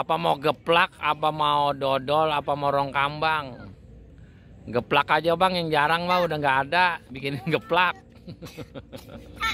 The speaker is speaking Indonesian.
apa mau geplak apa mau dodol apa mau rongkambang geplak aja bang yang jarang mah udah nggak ada bikin geplak